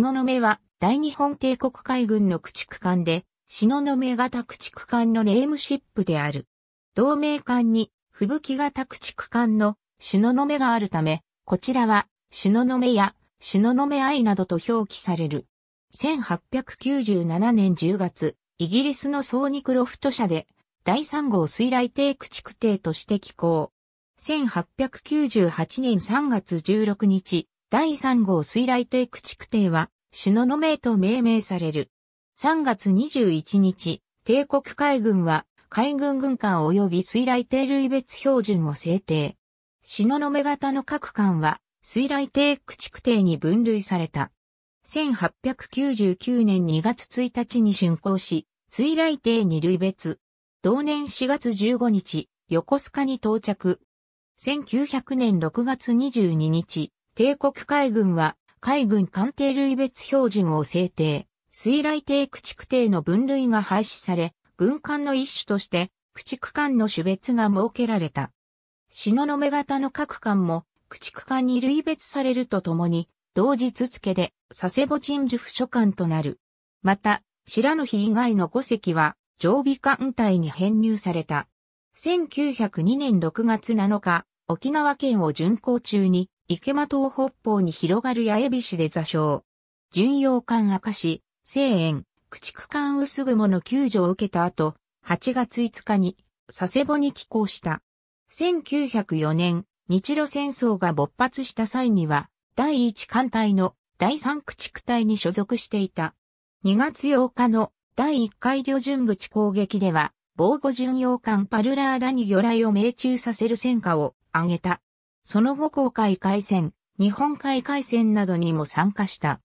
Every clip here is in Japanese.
の雲は大日本帝国海軍の駆逐艦で、の雲型駆逐艦のネームシップである。同盟艦に吹雪型駆逐艦のの雲があるため、こちらはの雲やの雲愛などと表記される。1897年10月、イギリスのソーニクロフト社で第3号水雷艇駆逐艇として寄港。1898年3月16日、第3号水雷帝駆逐区は、篠の名と命名される。3月21日、帝国海軍は、海軍軍艦及び水雷帝類別標準を制定。篠の目型の各艦は、水雷帝駆逐艇に分類された。1899年2月1日に竣工し、水雷帝に類別。同年4月15日、横須賀に到着。1900年6月22日、帝国海軍は海軍艦艇類別標準を制定。水雷艇駆逐艇の分類が廃止され、軍艦の一種として駆逐艦の種別が設けられた。の目型の各艦も駆逐艦に類別されるとともに、同日付で佐世保鎮守府所艦となる。また、白の日以外の5隻は常備艦隊に編入された。1902年6月7日、沖縄県を巡航中に池間島北方に広がる八重菱で座礁。巡洋艦赤石、西園、駆逐艦薄雲の救助を受けた後、8月5日に佐世保に寄港した。1904年、日露戦争が勃発した際には、第1艦隊の第3駆逐隊に所属していた。2月8日の第1回旅順口攻撃では、防護巡洋艦パルラーダに魚雷を命中させる戦果を挙げた。その後公海海戦、日本海海戦などにも参加した。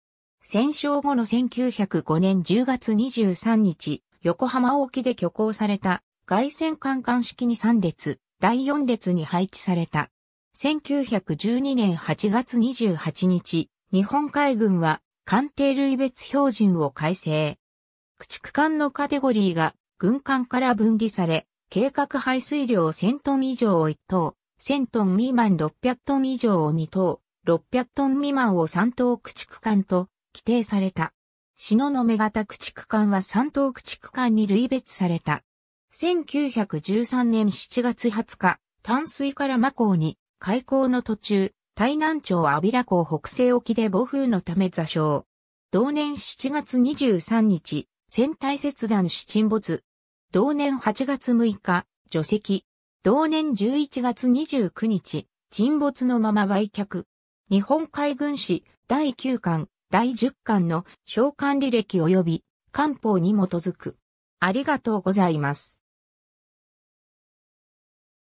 戦勝後の1905年10月23日、横浜沖で挙行された外戦艦艦式に3列、第4列に配置された。1912年8月28日、日本海軍は艦艇類別標準を改正。駆逐艦のカテゴリーが軍艦から分離され、計画排水量1000トン以上を1等、1000トン未満600トン以上を2等、600トン未満を3等駆逐艦と規定された。篠の目型駆逐艦は3等駆逐艦に類別された。1913年7月20日、淡水から魔港に、開港の途中、台南町阿比良港北西沖で暴風のため座礁。同年7月23日、船体切断し沈没。同年8月6日、除籍。同年11月29日、沈没のまま売却。日本海軍史第9巻、第10巻の召喚履歴及び官報に基づく。ありがとうございます。